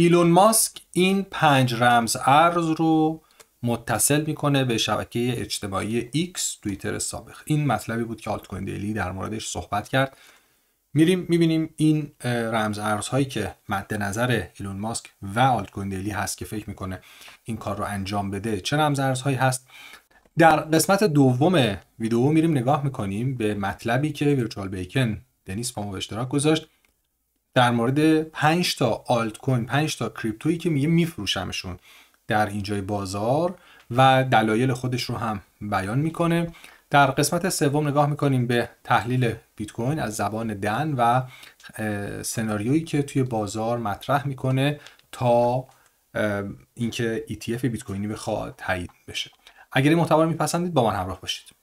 ایلون ماسک این پنج رمز ارز رو متصل میکنه به شبکه اجتماعی X توییتر سابق این مطلبی بود که آلت دیلی در موردش صحبت کرد میریم میبینیم این رمز ارزهایی که مد نظر ایلون ماسک و آلت کوین دیلی هست که فکر میکنه این کار رو انجام بده چه رمز ارزهایی هست در قسمت دوم ویدیو میریم نگاه میکنیم به مطلبی که ویرچوال بیکن دنیس ما به اشتراک گذاشت در مورد 5 تا آلت کوین 5 تا کریپتویی که میگه میفروشمشون در اینجای بازار و دلایل خودش رو هم بیان میکنه در قسمت سوم نگاه میکنیم به تحلیل بیت کوین از زبان دن و سناریویی که توی بازار مطرح میکنه تا اینکه ETF بیت کوینی بخواد تایید بشه اگر این محتوا رو میپسندید با من همراه باشید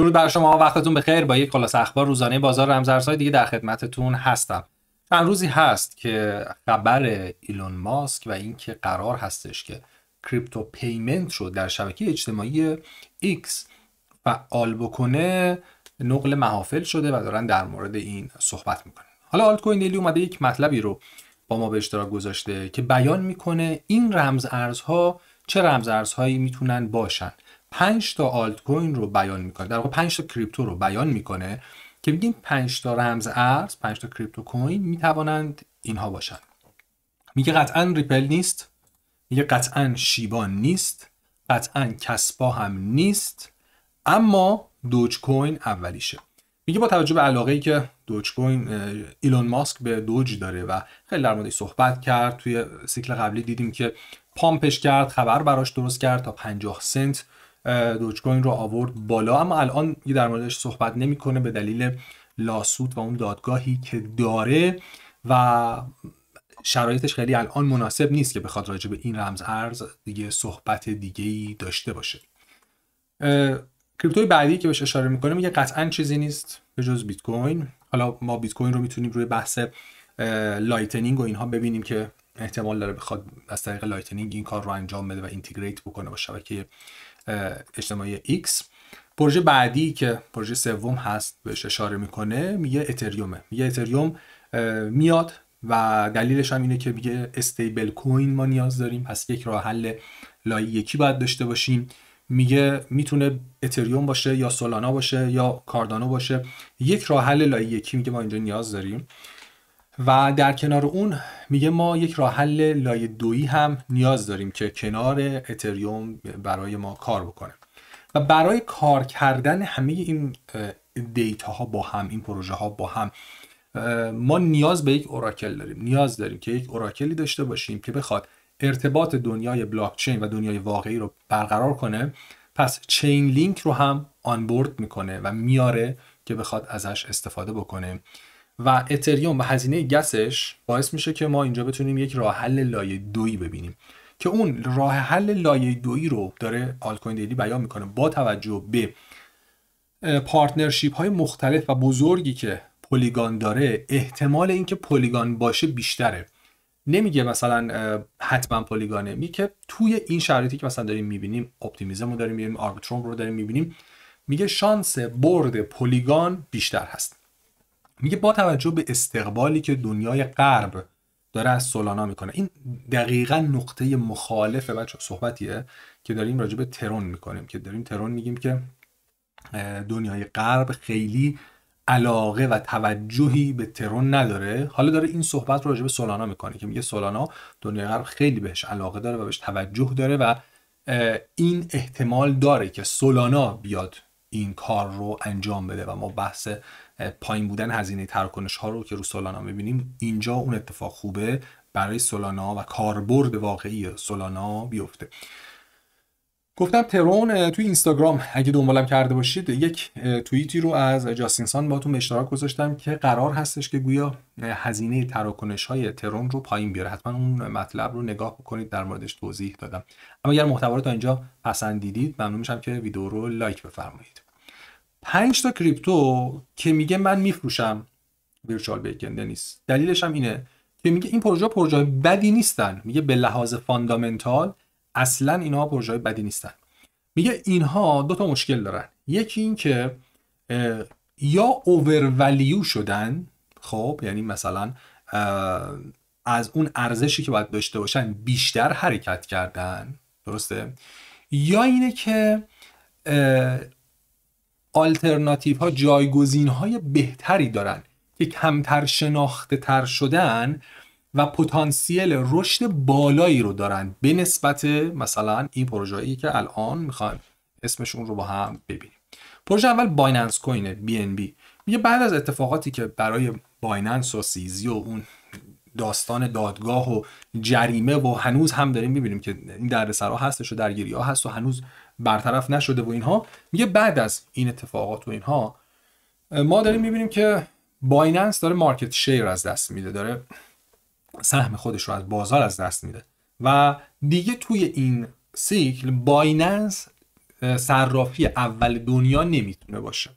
درود بر شما وقتتون بخیر با یک خلاصه اخبار روزانه بازار رمزارزهای دیگه در خدمتتون هستم چند روزی هست که خبر ایلون ماسک و اینکه قرار هستش که کریپتو پیمنت رو در شبکه اجتماعی ایکس فعال بکنه نقل محافل شده و دارن در مورد این صحبت میکنن حالا آلت کوین دیلی اومده یک مطلبی رو با ما به اشتراک گذاشته که بیان میکنه این رمز ارزها چه رمز ارزهایی میتونن باشن 5 تا آلت کوین رو بیان میکنه در واقع 5 تا کریپتو رو بیان میکنه که میگیم 5 تا رمز ارز 5 تا کریپتو کوین میتوانند اینها باشند. میگه قطعا ریپل نیست میگه قطعا شیبان نیست قطعا کسبا هم نیست اما دوج کوین اولیشه میگه با توجه به علاقه ای که دوج کوین ایلون ماسک به دوج داره و خیلی در موردش صحبت کرد توی سیکل قبلی دیدیم که پامپش کرد خبر براش درست کرد تا 50 سنت دوچ کوین رو آورد بالا اما الان یه در موردش صحبت نمیکنه به دلیل لاسوت و اون دادگاهی که داره و شرایطش خیلی الان مناسب نیست که بخواد راجع به این رمز ارز دیگه صحبت دیگه ای داشته باشه کریپتوی بعدی که بهش اشاره میکنه میگه قطعا چیزی نیست به جز بیت کوین حالا ما بیت کوین رو میتونیم روی بحث لایتنینگ و اینها ببینیم که احتمال داره بخواد از طریق لایتنینگ این کار رو انجام بده و اینتگریت بکنه با شبکه اجتماعی X پروژه بعدی که پروژه سوم هست بهش اشاره میکنه میگه اتریومه میگه اتریوم میاد و دلیلش هم اینه که میگه استیبل کوین ما نیاز داریم پس یک راه حل لایه یکی باید داشته باشیم میگه میتونه اتریوم باشه یا سولانا باشه یا کاردانو باشه یک راه حل لایه یکی میگه ما اینجا نیاز داریم و در کنار اون میگه ما یک راه حل لایه دویی هم نیاز داریم که کنار اتریوم برای ما کار بکنه و برای کار کردن همه این دیتا ها با هم این پروژه ها با هم ما نیاز به یک اوراکل داریم نیاز داریم که یک اوراکلی داشته باشیم که بخواد ارتباط دنیای بلاکچین و دنیای واقعی رو برقرار کنه پس چین لینک رو هم آنبورد میکنه و میاره که بخواد ازش استفاده بکنه و اتریوم و هزینه گسش باعث میشه که ما اینجا بتونیم یک راه حل لایه دویی ببینیم که اون راه حل لایه دویی رو داره آلکوین دیلی بیان میکنه با توجه به پارتنرشیپ های مختلف و بزرگی که پولیگان داره احتمال اینکه پولیگان باشه بیشتره نمیگه مثلا حتما پلیگانه میگه توی این شرایطی که مثلا داریم میبینیم اپتیمیزم رو داریم میبینیم آربیتروم رو داریم میبینیم میگه شانس برد پولیگان بیشتر هست میگه با توجه به استقبالی که دنیای غرب داره از سولانا میکنه این دقیقا نقطه مخالف بچه صحبتیه که داریم راجع به ترون میکنیم که داریم ترون میگیم که دنیای غرب خیلی علاقه و توجهی به ترون نداره حالا داره این صحبت راجع به سولانا میکنه که میگه سولانا دنیای غرب خیلی بهش علاقه داره و بهش توجه داره و این احتمال داره که سولانا بیاد این کار رو انجام بده و ما بحث پایین بودن هزینه تراکنش ها رو که رو سولانا میبینیم اینجا اون اتفاق خوبه برای سولانا و کاربرد واقعی سولانا بیفته گفتم ترون توی اینستاگرام اگه دنبالم کرده باشید یک توییتی رو از جاستینسان باتون به اشتراک گذاشتم که قرار هستش که گویا هزینه تراکنش های ترون رو پایین بیاره حتما اون مطلب رو نگاه بکنید در موردش توضیح دادم اما اگر محتوا رو تا اینجا پسندیدید ممنون میشم که ویدیو رو لایک بفرمایید پنج تا کریپتو که میگه من میفروشم ورچوال بیکن نیست یعنی دلیلش هم اینه که میگه این پروژه پروژه بدی نیستن میگه به لحاظ فاندامنتال اصلا اینها پروژه بدی نیستن میگه اینها دو تا مشکل دارن یکی این که یا اوورولیو شدن خب یعنی مثلا از اون ارزشی که باید داشته باشن بیشتر حرکت کردن درسته یا اینه که آلترناتیو ها جایگزین های بهتری دارن که کمتر شناخته تر شدن و پتانسیل رشد بالایی رو دارن به نسبت مثلا این پروژه‌ای که الان میخوایم اسمشون رو با هم ببینیم پروژه اول بایننس کوینه بی ان بی میگه بعد از اتفاقاتی که برای بایننس و سیزی و اون داستان دادگاه و جریمه و هنوز هم داریم میبینیم که این دردسرها هستش و درگیری ها هست و هنوز برطرف نشده و اینها میگه بعد از این اتفاقات و اینها ما داریم میبینیم که بایننس داره مارکت شیر از دست میده داره سهم خودش رو از بازار از دست میده و دیگه توی این سیکل بایننس صرافی اول دنیا نمیتونه باشه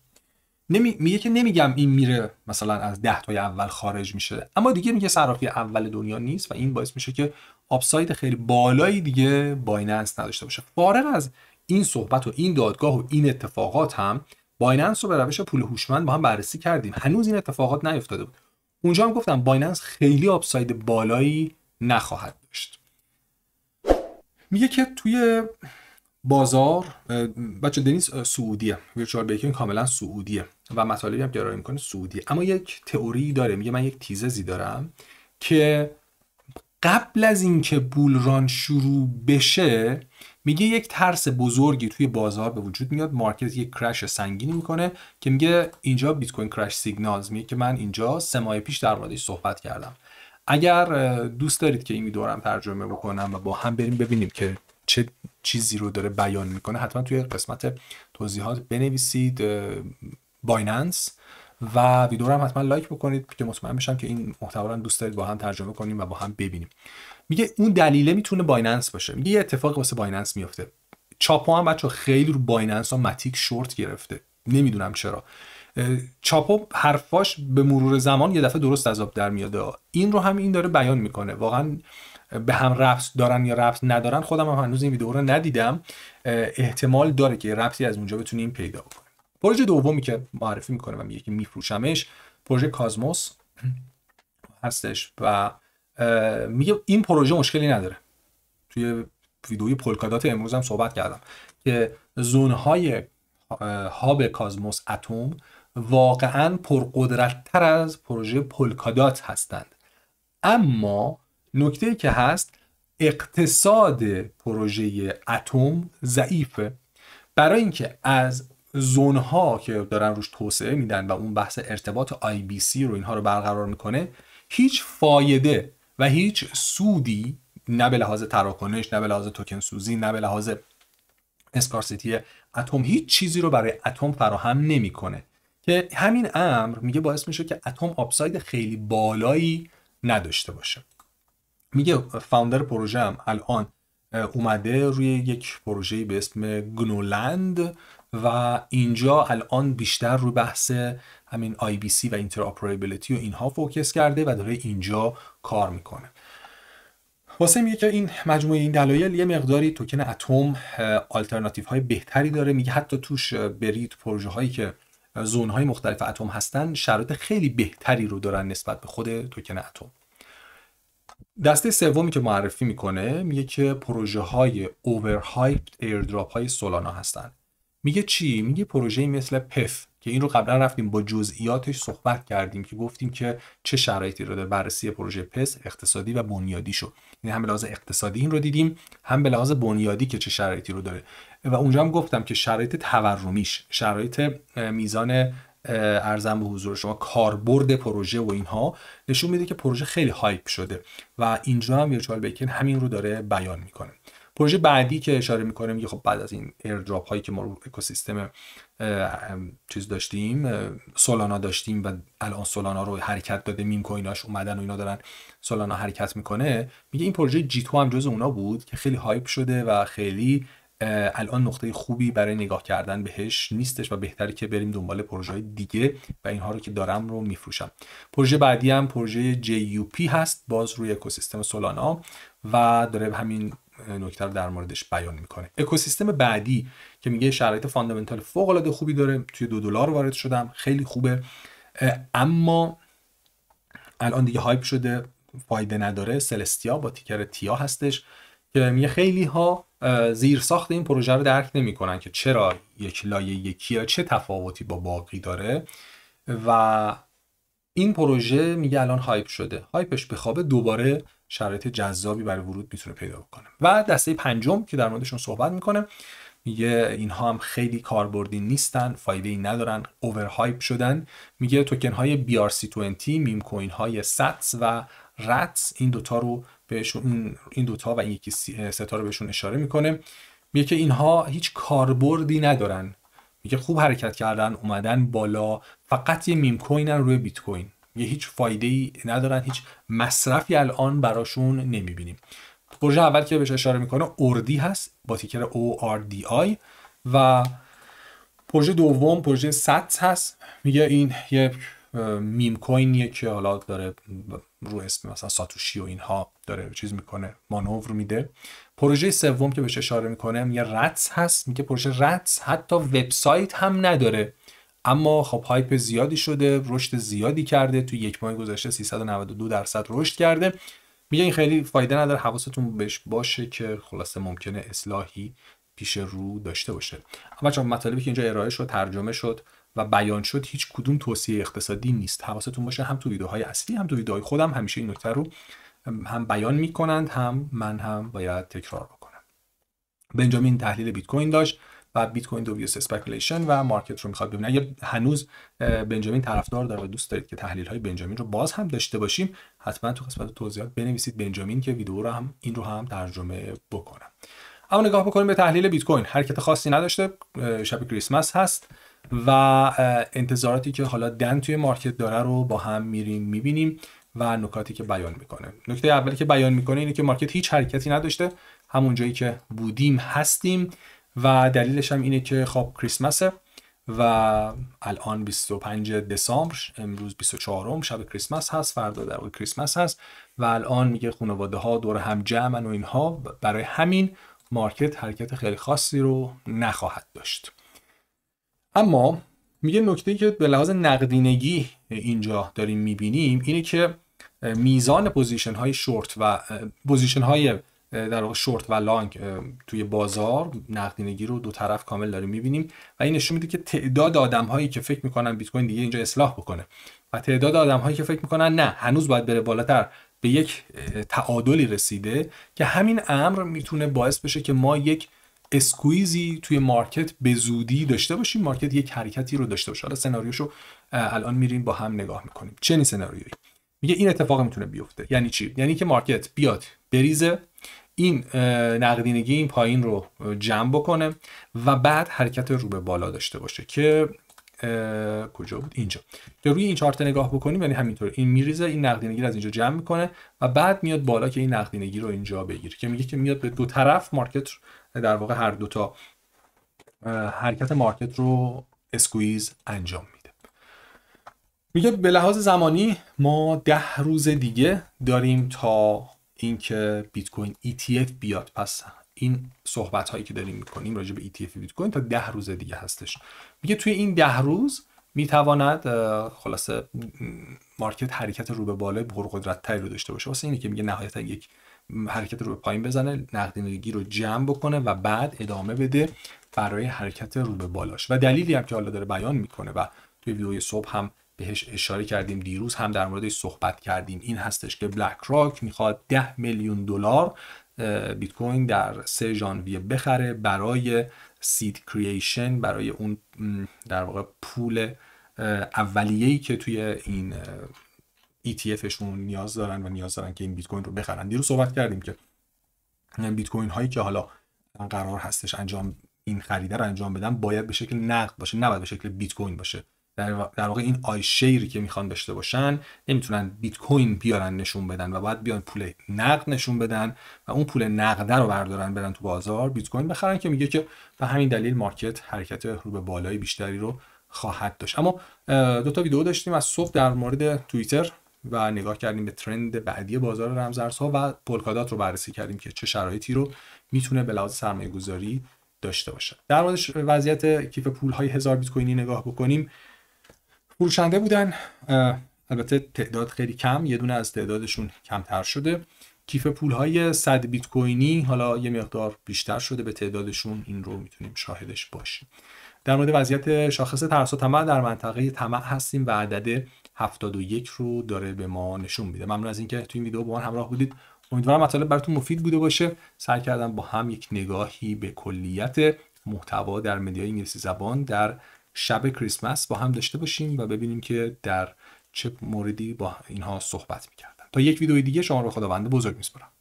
نمی... میگه که نمیگم این میره مثلا از ده تای اول خارج میشه اما دیگه میگه صرافی اول دنیا نیست و این باعث میشه که آپساید خیلی بالایی دیگه بایننس نداشته باشه فارغ از این صحبت و این دادگاه و این اتفاقات هم بایننس رو به روش پول هوشمند با هم بررسی کردیم هنوز این اتفاقات نیفتاده بود اونجا هم گفتم بایننس خیلی آپساید بالایی نخواهد داشت میگه که توی بازار بچه دنیس سعودیه ویرچوال بیکن کاملا سعودیه و مطالبی هم که میکنه سعودیه اما یک تئوری داره میگه من یک زی دارم که قبل از اینکه بولران شروع بشه میگه یک ترس بزرگی توی بازار به وجود میاد مارکت یک کرش سنگینی میکنه که میگه اینجا بیت کوین کرش سیگنالز میگه که من اینجا سه ماه پیش در موردش صحبت کردم اگر دوست دارید که این ویدیو ترجمه بکنم و با هم بریم ببینیم که چه چیزی رو داره بیان میکنه حتما توی قسمت توضیحات بنویسید بایننس و ویدیو رو هم حتما لایک بکنید که مطمئن بشم که این محتوا رو دوست دارید با هم ترجمه کنیم و با هم ببینیم میگه اون دلیله میتونه بایننس باشه میگه یه اتفاق واسه بایننس میفته چاپو هم بچه خیلی رو بایننس ها متیک شورت گرفته نمیدونم چرا چاپو حرفاش به مرور زمان یه دفعه درست از آب در میاد. این رو هم این داره بیان میکنه واقعا به هم رفت دارن یا رفت ندارن خودم هم هنوز این ویدیو رو ندیدم احتمال داره که رفتی از اونجا بتونیم پیدا بکنیم پروژه دومی که معرفی میکنه و میگه که میفروشمش پروژه کازموس هستش و میگه این پروژه مشکلی نداره توی ویدئوی پولکادات امروز هم صحبت کردم که زونهای هاب کازموس اتم واقعا پرقدرتتر از پروژه پولکادات هستند اما نکته که هست اقتصاد پروژه اتم ضعیفه برای اینکه از زون ها که دارن روش توسعه میدن و اون بحث ارتباط IBC رو اینها رو برقرار میکنه هیچ فایده و هیچ سودی نه به لحاظ تراکنش نه به لحاظ توکن سوزی نه به لحاظ اسکارسیتی اتم هیچ چیزی رو برای اتم فراهم نمیکنه که همین امر میگه باعث میشه که اتم آپساید خیلی بالایی نداشته باشه میگه فاوندر پروژه هم الان اومده روی یک پروژه به اسم گنولند و اینجا الان بیشتر رو بحث همین IBC و اینتراپرابیلیتی و اینها فوکس کرده و داره اینجا کار میکنه واسه میگه که این مجموعه این دلایل یه مقداری توکن اتم آلترناتیف های بهتری داره میگه حتی توش برید پروژه هایی که زون های مختلف اتم هستن شرایط خیلی بهتری رو دارن نسبت به خود توکن اتم دسته سومی که معرفی میکنه میگه که پروژه های اوورهایپ ایردراپ های سولانا هستند. میگه چی میگه پروژه مثل پف که این رو قبلا رفتیم با جزئیاتش صحبت کردیم که گفتیم که چه شرایطی رو داره بررسی پروژه پس اقتصادی و بنیادی شو یعنی هم به لحاظ اقتصادی این رو دیدیم هم به لحاظ بنیادی که چه شرایطی رو داره و اونجا هم گفتم که شرایط تورمیش شرایط میزان ارزم به حضور شما کاربرد پروژه و اینها نشون میده که پروژه خیلی هایپ شده و اینجا هم ویرچوال بیکن همین رو داره بیان میکنه پروژه بعدی که اشاره میکنه میگه خب بعد از این ایردراپ هایی که ما رو اکوسیستم چیز داشتیم سولانا داشتیم و الان سولانا رو حرکت داده میم کویناش اومدن و اینا دارن سولانا حرکت میکنه میگه این پروژه جیتو هم جز اونا بود که خیلی هایپ شده و خیلی الان نقطه خوبی برای نگاه کردن بهش نیستش و بهتره که بریم دنبال پروژه دیگه و اینها رو که دارم رو میفروشم پروژه بعدی هم پروژه JUP هست باز روی اکوسیستم سولانا و داره همین نکته رو در موردش بیان میکنه اکوسیستم بعدی که میگه شرایط فاندامنتال فوق العاده خوبی داره توی دو دلار وارد شدم خیلی خوبه اما الان دیگه هایپ شده فایده نداره سلستیا با تیکر تیا هستش که میگه خیلی ها زیر ساخت این پروژه رو درک نمیکنن که چرا یک لایه یکی چه تفاوتی با باقی داره و این پروژه میگه الان هایپ شده هایپش بخوابه دوباره شرایط جذابی برای ورود میتونه پیدا بکنه و دسته پنجم که در موردشون صحبت میکنه میگه اینها هم خیلی کاربردی نیستن فایده ای ندارن اوورهایپ شدن میگه توکن های BRC20 میم کوین های ستس و رتس این دوتا رو بهشون این دوتا و این یکی ستا رو بهشون اشاره میکنه میگه که اینها هیچ کاربردی ندارن میگه خوب حرکت کردن اومدن بالا فقط یه میم کوینن روی بیت کوین یه هیچ فایده ای ندارن هیچ مصرفی الان براشون نمیبینیم پروژه اول که بهش اشاره میکنه اردی هست با تیکر آی و پروژه دوم پروژه ست هست میگه این یه میم کوینیه که حالا داره رو اسم مثلا ساتوشی و اینها داره چیز میکنه مانور میده پروژه سوم که بهش اشاره میکنه یه رتس هست میگه پروژه رتز حتی وبسایت هم نداره اما خب هایپ زیادی شده رشد زیادی کرده تو یک ماه گذشته 392 درصد رشد کرده میگه این خیلی فایده نداره حواستون بهش باشه که خلاصه ممکنه اصلاحی پیش رو داشته باشه اما چون مطالبی که اینجا ارائه شد ترجمه شد و بیان شد هیچ کدوم توصیه اقتصادی نیست حواستون باشه هم تو ویدیوهای اصلی هم تو ویدیوهای خودم همیشه این نکته رو هم بیان میکنند هم من هم باید تکرار بکنم بنجامین تحلیل بیت کوین داشت و بیت کوین بیس اسپکولیشن و مارکت رو میخواد ببینه اگر هنوز بنجامین طرفدار داره و دوست دارید که تحلیل های بنجامین رو باز هم داشته باشیم حتما تو قسمت توضیحات بنویسید بنجامین که ویدیو رو هم این رو هم ترجمه بکنم اما نگاه بکنیم به تحلیل بیت کوین حرکت خاصی نداشته شب کریسمس هست و انتظاراتی که حالا دن توی مارکت داره رو با هم میریم میبینیم و نکاتی که بیان میکنه نکته اولی که بیان میکنه اینه که مارکت هیچ حرکتی نداشته همون جایی که بودیم هستیم و دلیلش هم اینه که خواب کریسمسه و الان 25 دسامبر امروز 24 م شب کریسمس هست فردا در کریسمس هست و الان میگه خانواده ها دور هم جمعن و اینها برای همین مارکت حرکت خیلی خاصی رو نخواهد داشت اما میگه نکته که به لحاظ نقدینگی اینجا داریم میبینیم اینه که میزان پوزیشن های شورت و پوزیشن های در واقع شورت و لانگ توی بازار نقدینگی رو دو طرف کامل داریم میبینیم و این نشون میده که تعداد آدم هایی که فکر میکنن بیت کوین دیگه اینجا اصلاح بکنه و تعداد آدم هایی که فکر میکنن نه هنوز باید بره بالاتر به یک تعادلی رسیده که همین امر میتونه باعث بشه که ما یک اسکویزی توی مارکت به زودی داشته باشیم مارکت یک حرکتی رو داشته باشه حالا سناریوشو الان میریم با هم نگاه میکنیم چه سناریویی میگه این اتفاق میتونه بیفته یعنی چی یعنی که مارکت بیاد بریزه این نقدینگی این پایین رو جمع بکنه و بعد حرکت رو به بالا داشته باشه که کجا بود اینجا که روی این چارت نگاه بکنیم یعنی همینطور این میریزه این نقدینگی رو از اینجا جمع میکنه و بعد میاد بالا که این نقدینگی رو اینجا بگیره که میگه که میاد به دو طرف مارکت در واقع هر دو تا حرکت مارکت رو اسکویز انجام میده میگه به لحاظ زمانی ما ده روز دیگه داریم تا اینکه بیت کوین ETF بیاد پس این صحبت هایی که داریم میکنیم راجع به ETF بیت کوین تا ده روز دیگه هستش میگه توی این ده روز میتواند خلاصه مارکت حرکت رو به بالا پرقدرتتری رو داشته باشه واسه اینه که میگه نهایتا یک حرکت رو به پایین بزنه نقدینگی رو جمع بکنه و بعد ادامه بده برای حرکت رو به بالاش و دلیلی هم که حالا داره بیان میکنه و توی ویدیوی صبح هم بهش اشاره کردیم دیروز هم در موردش صحبت کردیم این هستش که بلک راک میخواد 10 میلیون دلار بیت کوین در سه ژانویه بخره برای سید کریشن برای اون در واقع پول ای که توی این ETFشون نیاز دارن و نیاز دارن که این بیت کوین رو بخرن دیروز صحبت کردیم که بیت کوین هایی که حالا قرار هستش انجام این خریده رو انجام بدن باید به شکل نقد باشه نه به شکل بیت کوین باشه در واقع این آی شیری که میخوان داشته باشن نمیتونن بیت کوین بیارن نشون بدن و باید بیان پول نقد نشون بدن و اون پول نقده رو بردارن برن تو بازار بیت کوین بخرن که میگه که به همین دلیل مارکت حرکت رو به بالای بیشتری رو خواهد داشت اما دو تا ویدیو داشتیم از صبح در مورد توییتر و نگاه کردیم به ترند بعدی بازار رمزارزها و پولکادات رو بررسی کردیم که چه شرایطی رو میتونه به لحاظ گذاری داشته باشه در مورد وضعیت کیف پول های بیت کوینی نگاه بکنیم فروشنده بودن البته تعداد خیلی کم یه دونه از تعدادشون کمتر شده کیف پول های 100 بیت کوینی حالا یه مقدار بیشتر شده به تعدادشون این رو میتونیم شاهدش باشیم در مورد وضعیت شاخص ترس و طمع در منطقه طمع هستیم و عدد 71 رو داره به ما نشون میده ممنون از اینکه توی این ویدیو با من همراه بودید امیدوارم مطالب براتون مفید بوده باشه سعی کردم با هم یک نگاهی به کلیت محتوا در مدیای انگلیسی زبان در شب کریسمس با هم داشته باشیم و ببینیم که در چه موردی با اینها صحبت میکردن تا یک ویدیو دیگه شما رو خداوند بزرگ میسپارم